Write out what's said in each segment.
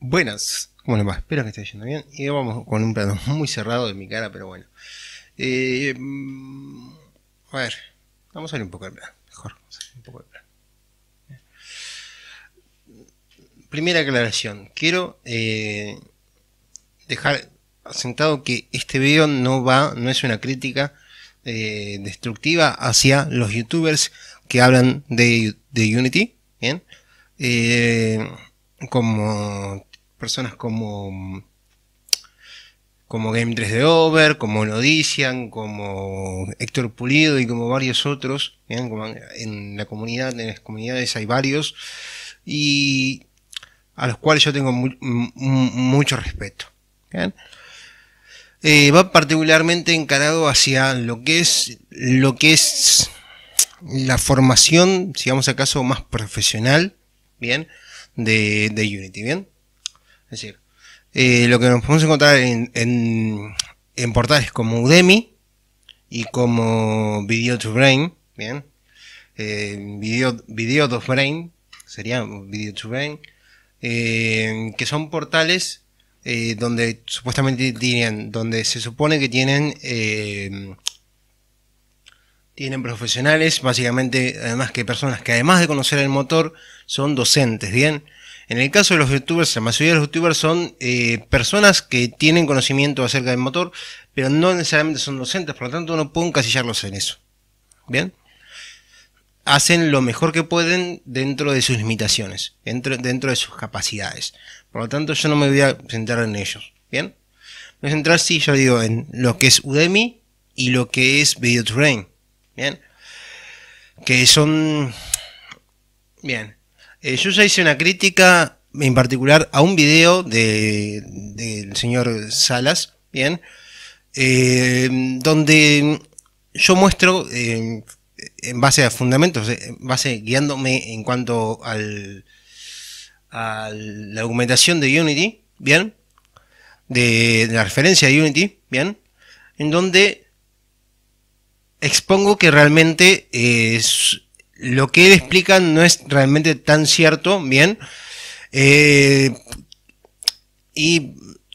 Buenas, ¿cómo les va? Espero que esté yendo bien. Y vamos con un plano muy cerrado de mi cara, pero bueno. Eh, mm, a ver, vamos a ver un poco el plano. Mejor, un poco Primera aclaración. Quiero eh, dejar asentado que este video no va, no es una crítica eh, destructiva hacia los youtubers que hablan de, Unity. Bien como personas como como Game 3 de Over, como Nodician, como Héctor Pulido y como varios otros. En la comunidad, en las comunidades hay varios. Y a los cuales yo tengo mucho respeto. Eh, va particularmente encarado hacia lo que es lo que es la formación, digamos acaso, más profesional. Bien de, de Unity, ¿bien? Es decir, eh, lo que nos podemos encontrar en, en, portales como Udemy y como Video to Brain, ¿bien? Eh, video, to Brain, sería Video to Brain, eh, que son portales donde supuestamente tienen, donde se supone que tienen tienen profesionales, básicamente, además que personas que además de conocer el motor, son docentes, ¿bien? En el caso de los youtubers, la mayoría de los youtubers son eh, personas que tienen conocimiento acerca del motor, pero no necesariamente son docentes, por lo tanto no puedo encasillarlos en eso. ¿Bien? Hacen lo mejor que pueden dentro de sus limitaciones, dentro, de sus capacidades. Por lo tanto yo no me voy a centrar en ellos. ¿Bien? Me voy a centrar, sí, yo digo, en lo que es Udemy y lo que es Video Bien. Que son. Bien. Eh, yo ya hice una crítica en particular a un video del señor Salas, bien, eh, donde yo muestro eh, en base a fundamentos, en base guiándome en cuanto al, a la argumentación de Unity, bien, de la referencia de Unity, bien, en donde expongo que realmente es, eh, lo que él explica no es realmente tan cierto, bien. Eh, y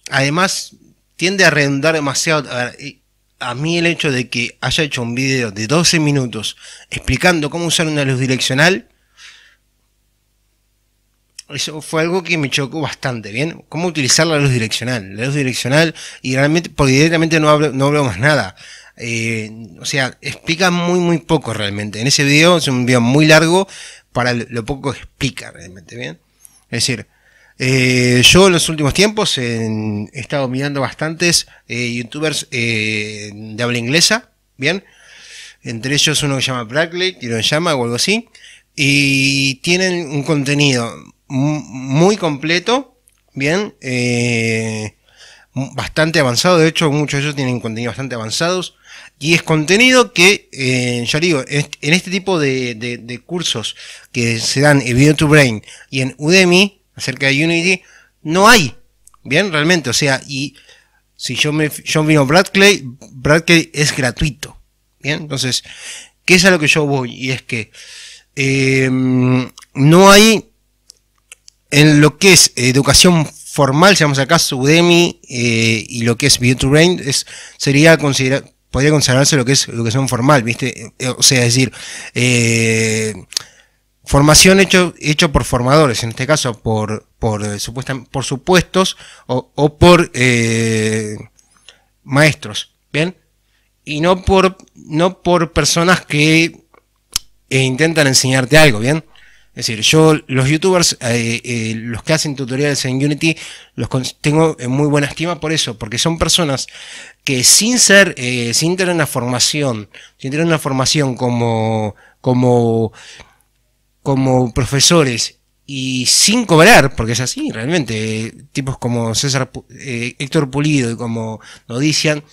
además tiende a redundar demasiado. A, mí el hecho de que haya hecho un video de 12 minutos explicando cómo usar una luz direccional, eso fue algo que me chocó bastante, ¿bien? ¿Cómo utilizar la luz direccional? La luz direccional, y realmente, porque directamente no hablo, no hablo más nada. Eh, o sea, explica muy, muy poco realmente. En ese video es un video muy largo para lo poco que explica realmente, ¿bien? Es decir, eh, yo en los últimos tiempos he estado mirando bastantes eh, youtubers de habla inglesa, ¿bien? Entre ellos uno que se llama Brackley, que lo llama o algo así, y tienen un contenido muy completo, ¿bien? bastante avanzado, de hecho muchos de ellos tienen contenido bastante avanzados, y es contenido que, yo eh, ya digo, en este tipo de, cursos que se dan en Video 2 Brain y en Udemy, acerca de Unity, no hay. Bien, realmente, o sea, y si yo me yo vino Brad Clay es gratuito. Bien, entonces, ¿qué es a lo que yo voy? Y es que em, no hay en lo que es educación formal, si vamos acaso, Udemy eh, y lo que es Video 2 Brain, es, sería considerado podría considerarse lo que es lo que son formal, ¿viste? Eh, o sea, decir, eh, formación hecho, hecho por formadores, en este caso por, por, eh, por supuestos o, por maestros, ¿bien? Y no por, no por personas que intentan enseñarte algo, ¿bien? Es decir, yo los youtubers, eh, eh, los que hacen tutoriales en Unity, los tengo en eh, muy buena estima por eso, porque son personas que sin ser, sin tener una formación, sin tener una formación como, como, como profesores y sin cobrar, porque es así realmente, tipos como César, Héctor Pulido y como Nodician,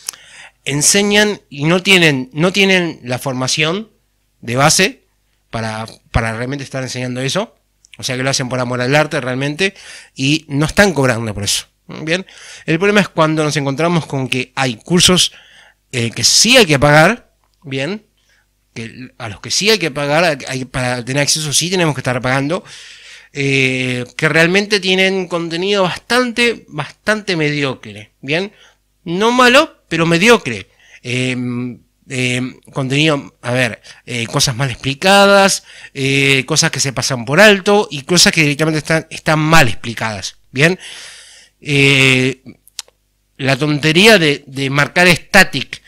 enseñan y no tienen, no tienen la formación de base, para, realmente estar enseñando eso. O sea que lo hacen por amor al arte realmente y no están cobrando por eso. Bien, el problema es cuando nos encontramos con que hay cursos eh, que sí hay que pagar, bien, que a los que sí hay que pagar, para tener acceso sí tenemos que estar pagando, eh, que realmente tienen contenido bastante, bastante mediocre, bien, no malo, pero mediocre. Em, eh, contenido, a ver, eh, cosas mal explicadas, eh, cosas que se pasan por alto y cosas que directamente están, están mal explicadas. Bien, la tontería de, marcar static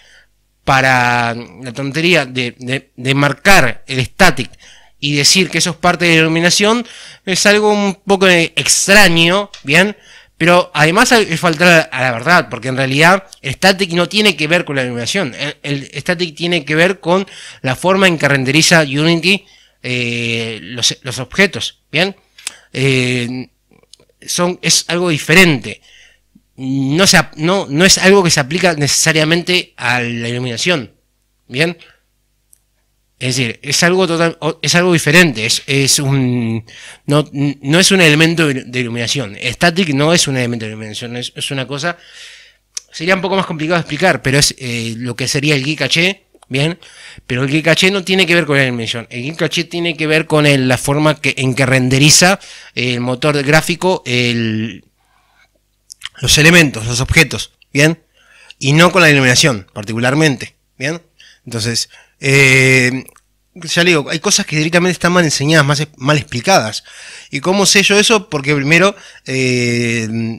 para la tontería de, de, marcar el static y decir que eso es parte de la iluminación es algo un poco extraño, bien, pero además es faltar a la verdad, porque en realidad el static no tiene que ver con la iluminación. El, static tiene que ver con la forma en que renderiza Unity eh, los, objetos. Bien, eh, son, es algo diferente. No, no, no es algo que se aplica necesariamente a la iluminación. Bien, es decir, es algo total, es algo diferente, es, un, no, es un elemento de iluminación. Static no es un elemento de iluminación, es, una cosa, sería un poco más complicado de explicar, pero es eh, lo que sería el caché bien, pero el caché no tiene que ver con la iluminación, el caché tiene que ver con la forma en que renderiza el motor gráfico, el, los elementos, los objetos, bien, y no con la iluminación, particularmente, bien. Entonces, eh, ya le digo, hay cosas que directamente están mal enseñadas, más, mal explicadas. ¿Y cómo sé yo eso? Porque primero, eh,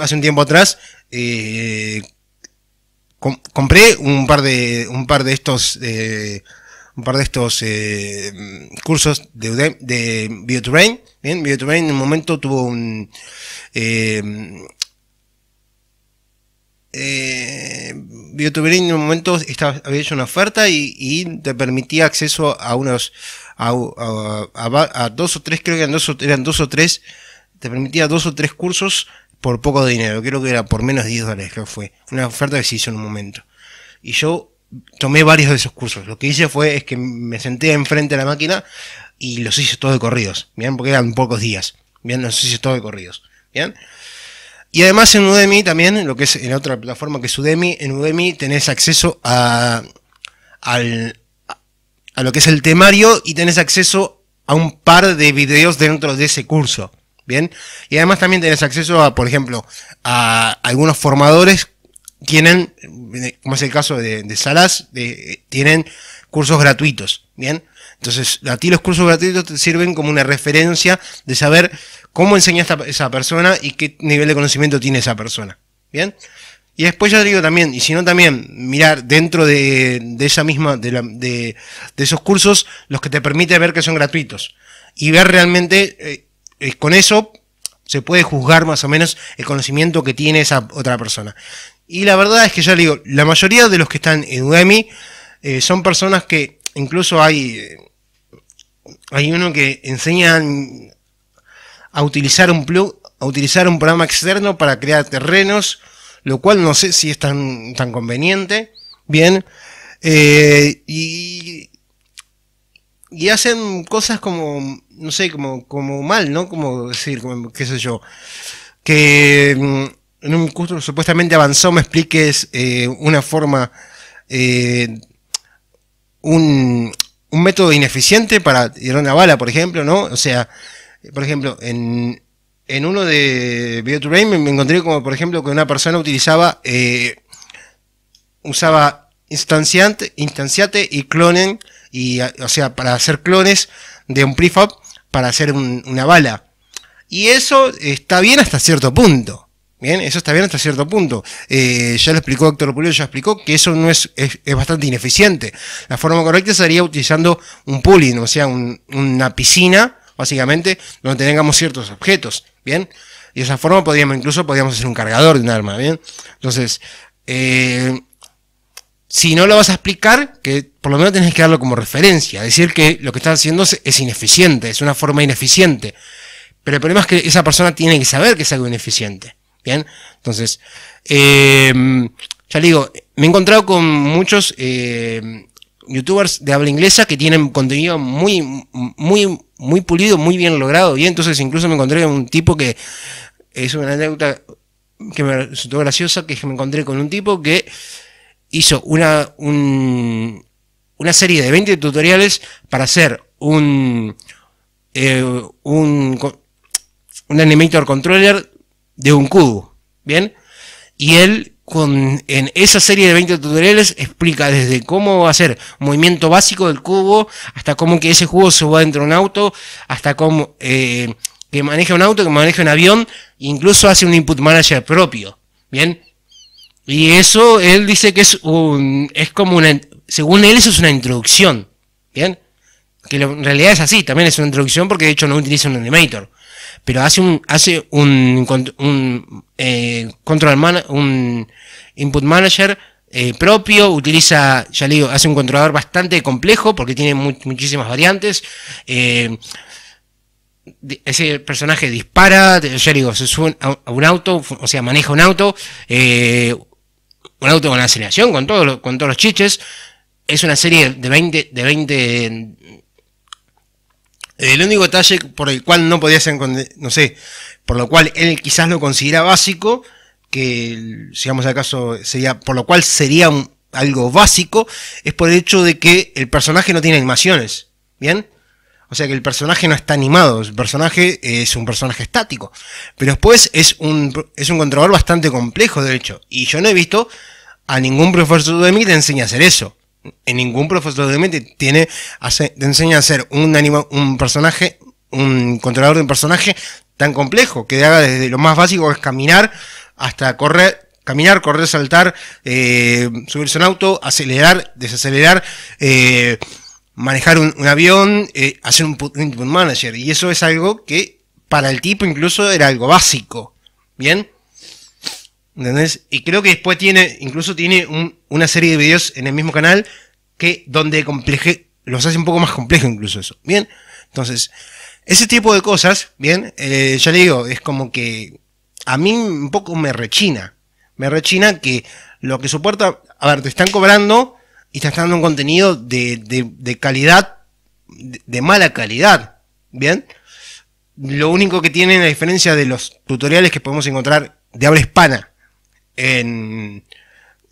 hace un tiempo atrás, eh, compré un par de, un par de estos, un par de estos cursos de, de BioTrain. BioTrain en un momento tuvo un, eh, en un momento estaba, había hecho una oferta y, te permitía acceso a unos, a, dos o tres, creo que eran dos, o, tres, te permitía dos o tres cursos por poco dinero, creo que era por menos de 10 dólares, que fue. Una oferta que se hizo en un momento. Y yo tomé varios de esos cursos. Lo que hice fue es que me senté enfrente de la máquina y los hice todos de corridos. Bien, porque eran pocos días. Bien, los hice todos de corridos. Bien. Y además en Udemy también, lo que es en otra plataforma que es Udemy, en Udemy tenés acceso a, a lo que es el temario y tenés acceso a un par de videos dentro de ese curso. Bien. Y además también tenés acceso a, por ejemplo, a algunos formadores tienen, como es el caso de, Salas, tienen cursos gratuitos. Bien. Entonces, a ti los cursos gratuitos te sirven como una referencia de saber cómo enseña esta, esa persona y qué nivel de conocimiento tiene esa persona. ¿Bien? Y después ya digo también, y si no también, mirar dentro de, esa misma, de, de, esos cursos, los que te permite ver que son gratuitos. Y ver realmente, eh, eh, con eso se puede juzgar más o menos el conocimiento que tiene esa otra persona. Y la verdad es que ya digo, la mayoría de los que están en Udemy eh, son personas que incluso hay hay uno que enseña a utilizar un plug, a utilizar un programa externo para crear terrenos, lo cual no sé si es tan, tan conveniente. Bien. Eh, y, hacen cosas como, no sé, como, como mal, ¿no? Como decir, qué sé yo. Que mm, en un curso supuestamente avanzó me expliques eh, una forma, eh, un, un método ineficiente para tirar una bala, por ejemplo, ¿no? O sea, por ejemplo, en, en uno de Video me encontré como, por ejemplo, que una persona utilizaba, eh, usaba instanciante, instanciate y clonen, y, o sea, para hacer clones de un prefab para hacer una bala. Y eso está bien hasta cierto punto. Bien, eso está bien hasta cierto punto. Eh, ya lo explicó Héctor Pulido, ya explicó que eso no es, es, bastante ineficiente. La forma correcta sería utilizando un pooling, o sea, una piscina, básicamente, donde tengamos ciertos objetos, ¿bien? Y de esa forma podríamos, incluso podríamos hacer un cargador de un arma, ¿bien? Entonces, eh, si no lo vas a explicar, que por lo menos tenés que darlo como referencia, decir que lo que estás haciendo es ineficiente, es una forma ineficiente. Pero el problema es que esa persona tiene que saber que es algo ineficiente. ¿Bien? Entonces, eh, ya le digo, me he encontrado con muchos eh, youtubers de habla inglesa que tienen contenido muy, muy, muy pulido, muy bien logrado. y entonces incluso me encontré con un tipo que es una anécdota que me resultó graciosa, que me encontré con un tipo que hizo una, un, una serie de 20 tutoriales para hacer un, eh, un, un animator controller de un cubo. Bien. Y él, con, en esa serie de 20 tutoriales, explica desde cómo hacer movimiento básico del cubo, hasta cómo que ese cubo se va dentro de un auto, hasta cómo eh, que maneja un auto, que maneja un avión, incluso hace un input manager propio. Bien. Y eso, él dice que es un, es como una, según él eso es una introducción. Bien. Que en realidad es así, también es una introducción porque de hecho no utiliza un animator pero hace un, hace un, un eh, control man, un input manager eh, propio, utiliza, ya le digo, hace un controlador bastante complejo porque tiene muchísimas variantes. Eh, ese personaje dispara, ya digo, se sube a un auto, o sea, maneja un auto, eh, un auto con aceleración, con, todo, con todos los chiches. Es una serie de 20, de 20 eh, el único detalle por el cual no podía ser, no sé, por lo cual él quizás lo considera básico, que digamos acaso sería, por lo cual sería algo básico, es por el hecho de que el personaje no tiene animaciones, ¿bien? O sea que el personaje no está animado, el personaje es un personaje estático. Pero después es un, es un controlador bastante complejo, de hecho. Y yo no he visto a ningún profesor de mí te enseñe a hacer eso en ningún profesor de mente tiene, te enseña a ser un, un personaje, un controlador de un personaje tan complejo, que haga desde lo más básico que es caminar hasta correr, caminar, correr, saltar, eh, subirse un auto, acelerar, desacelerar, eh, manejar un, avión, eh, hacer un, un manager. Y eso es algo que para el tipo incluso era algo básico. Bien. ¿Entendés? Y creo que después tiene, incluso tiene una serie de videos en el mismo canal que donde los hace un poco más complejo incluso eso. Bien, entonces, ese tipo de cosas, bien, eh, ya le digo, es como que a mí un poco me rechina. Me rechina que lo que soporta, a ver, te están cobrando y te están dando un contenido de, calidad, de, mala calidad. Bien, lo único que tienen, a diferencia de los tutoriales que podemos encontrar de habla hispana,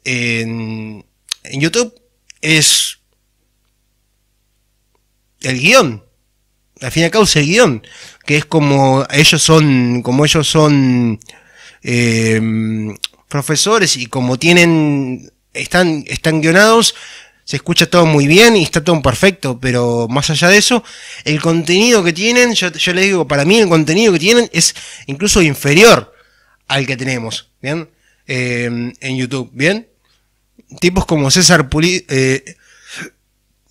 en, YouTube es el guión. Al fin y al cabo es el guión. Que es como ellos son. Como ellos son. Eh, profesores y como tienen. Están, están guionados. Se escucha todo muy bien y está todo perfecto. Pero más allá de eso, el contenido que tienen, yo, yo les digo, para mí el contenido que tienen es incluso inferior al que tenemos. ¿Bien? Em, en YouTube. ¿Bien? Tipos como César Pulido, eh,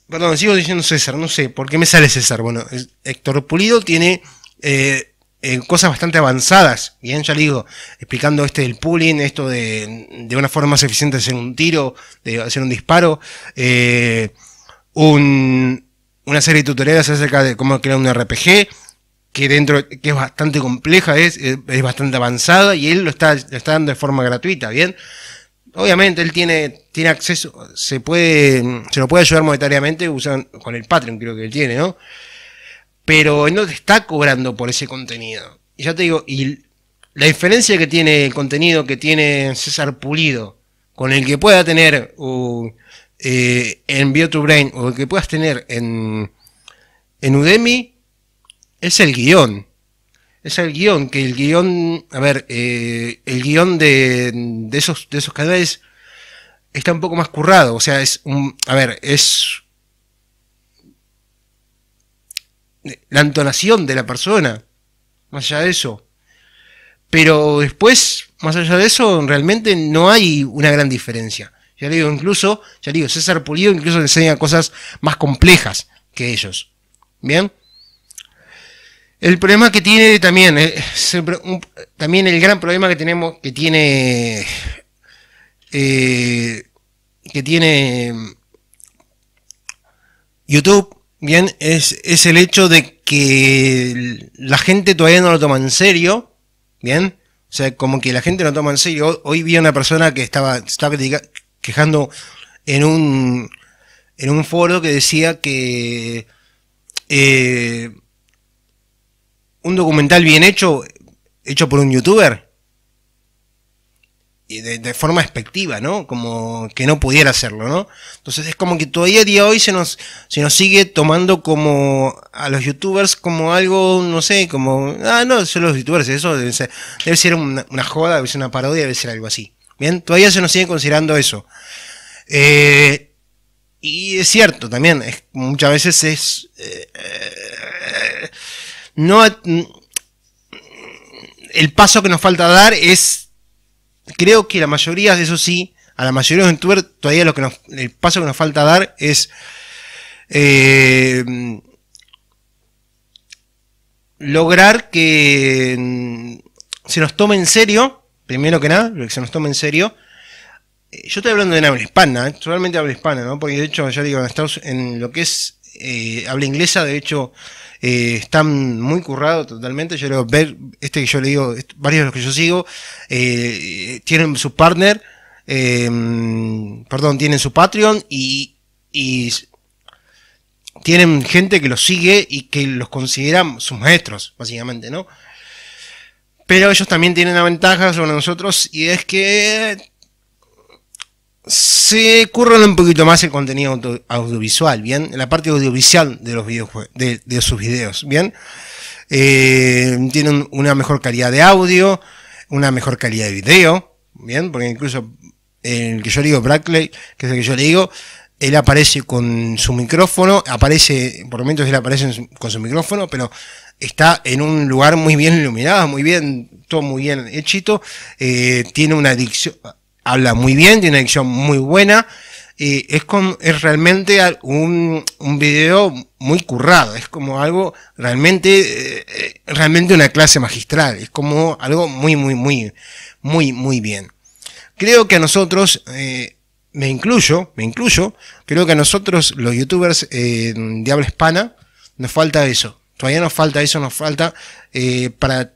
perdón, sigo diciendo César, no sé, ¿por qué me sale César? Bueno, Héctor Pulido tiene eh, cosas bastante avanzadas, bien, ya le digo, explicando este del pooling, esto de, de una forma más eficiente de hacer un tiro, de hacer un disparo, eh, una serie de tutoriales acerca de cómo crear un RPG, que dentro que es bastante compleja, es, bastante avanzada y él lo está, dando de forma gratuita, ¿bien? Obviamente él tiene, tiene acceso, se puede, se lo puede ayudar monetariamente usando, con el Patreon, creo que él tiene, ¿no? Pero él no te está cobrando por ese contenido. Y ya te digo, y la diferencia que tiene el contenido que tiene César Pulido con el que pueda tener eh, en bio brain o el que puedas tener en, en Udemy es el guión. Es el guión, que el guión, a ver, eh, el guión de, de, esos, de esos canales está un poco más currado. O sea, es un, a ver, es la entonación de la persona, más allá de eso. Pero después, más allá de eso, realmente no hay una gran diferencia. Ya digo, incluso, ya digo, César Pulido incluso enseña cosas más complejas que ellos. ¿Bien? El problema que tiene también, eh, también el gran problema que tenemos, que tiene, eh, que tiene mm, YouTube, bien, es, es el hecho de que la gente todavía no lo toma en serio, bien, o sea, como que la gente no lo toma en serio. Hoy vi a una persona que estaba, estaba quejando en un, en un foro que decía que, eh, un documental bien hecho, hecho por un youtuber, y de, forma expectiva, ¿no? Como que no pudiera hacerlo, ¿no? Entonces es como que todavía a día hoy se nos, se nos sigue tomando como a los youtubers como algo, no sé, como, ah, no, son los youtubers, eso debe ser, una, joda, debe ser una parodia, debe ser algo así. Bien, todavía se nos sigue considerando eso. Eh, y es cierto también, muchas veces es... Eh, eh, no el paso que nos falta dar es creo que la mayoría de eso sí a la mayoría de los youtubers todavía lo que el paso que nos falta dar es eh, lograr que se nos tome en serio primero que nada que se nos tome en serio eh, yo estoy hablando de habla hispana, realmente ¿eh? habla hispana, ¿no? Porque de hecho, ya digo, en, en lo que es eh, habla inglesa, de hecho, eh, están muy currados totalmente. Yo le ver, este que yo le digo, varios de los que yo sigo, eh, tienen su partner, perdón, tienen su Patreon y, tienen gente que los sigue y que los consideran sus maestros, básicamente, ¿no? Pero ellos también tienen una ventaja sobre nosotros y es que se curran un poquito más el contenido audiovisual, ¿bien? La parte audiovisual de los de, sus videos, ¿bien? Eh, tienen una mejor calidad de audio, una mejor calidad de video, ¿bien? Porque incluso el que yo le digo, Brackley, que es el que yo le digo, él aparece con su micrófono, aparece, por momentos él aparece con su micrófono, pero está en un lugar muy bien iluminado, muy bien, todo muy bien hechito, eh, tiene una adicción habla muy bien, tiene una edición muy buena. Y es, es realmente un, un, video muy currado, es como algo realmente, eh, realmente una clase magistral, es como algo muy, muy, muy, muy, muy bien. Creo que a nosotros, eh, me incluyo, me incluyo, creo que a nosotros los youtubers eh, de habla hispana nos falta eso, todavía nos falta eso, nos falta para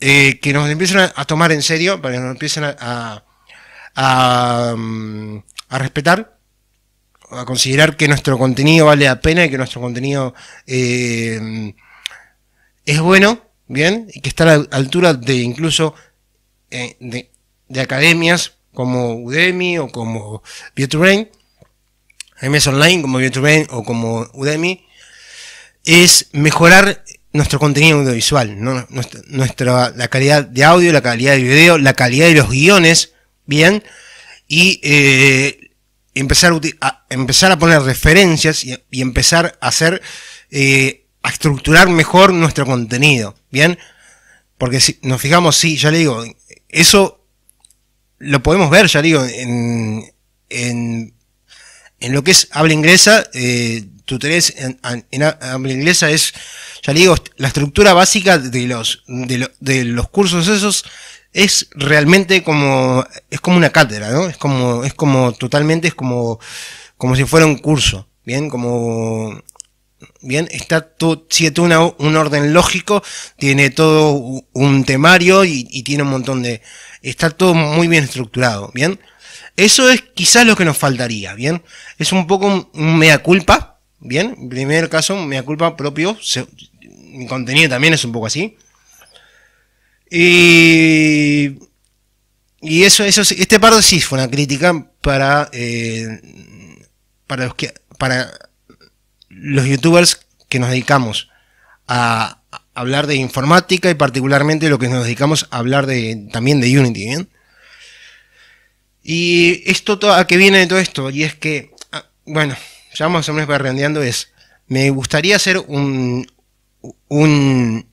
que nos empiecen a, tomar en serio, para que nos empiecen a a, respetar, a considerar que nuestro contenido vale la pena y que nuestro contenido eh, es bueno, bien, y que está a la altura de incluso eh, de, academias como Udemy o como Brain MS Online como Brain o como Udemy, es mejorar nuestro contenido audiovisual, nuestra, la calidad de audio, la calidad de video, la calidad de los guiones, Bien. Y eh, empezar, a, empezar a poner referencias y, empezar a hacer, eh, a estructurar mejor nuestro contenido. Bien. Porque si nos fijamos, sí, ya le digo, eso lo podemos ver, ya digo, en, en, en lo que es habla inglesa, eh, tutoriales en, habla inglesa es, ya le digo, la estructura básica de los, de, de los cursos esos es realmente como, es como una cátedra, ¿no? Es como, es como totalmente, es como, como si fuera un curso, ¿bien? Como, Bien, está todo, sigue un orden lógico, tiene todo un temario y, tiene un montón de... Está todo muy bien estructurado, ¿bien? Eso es quizás lo que nos faltaría, ¿bien? Es un poco un, mea culpa, ¿bien? En primer caso, un mea culpa propio. mi contenido también es un poco así. Y, y eso, eso, este de sí fue una crítica para, eh, para, los que, para los youtubers que nos dedicamos a hablar de informática y particularmente lo que nos dedicamos a hablar de, también de Unity, ¿bien? Y esto a qué viene de todo esto, y es que, ah, bueno, ya vamos o menos para es, me gustaría hacer un, un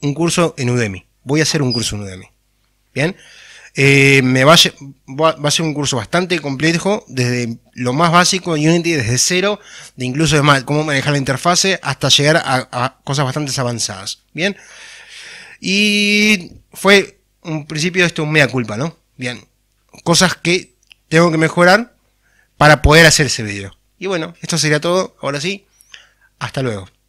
un curso en Udemy. Voy a hacer un curso en Udemy. Bien. Eh, me va a, va ser un curso bastante complejo, desde lo más básico en Unity, desde cero, de incluso de cómo manejar la interfase, hasta llegar a, cosas bastante avanzadas. Bien. Y fue un principio esto un mea culpa, ¿no? Bien. Cosas que tengo que mejorar para poder hacer ese video. Y bueno, esto sería todo. Ahora sí, hasta luego.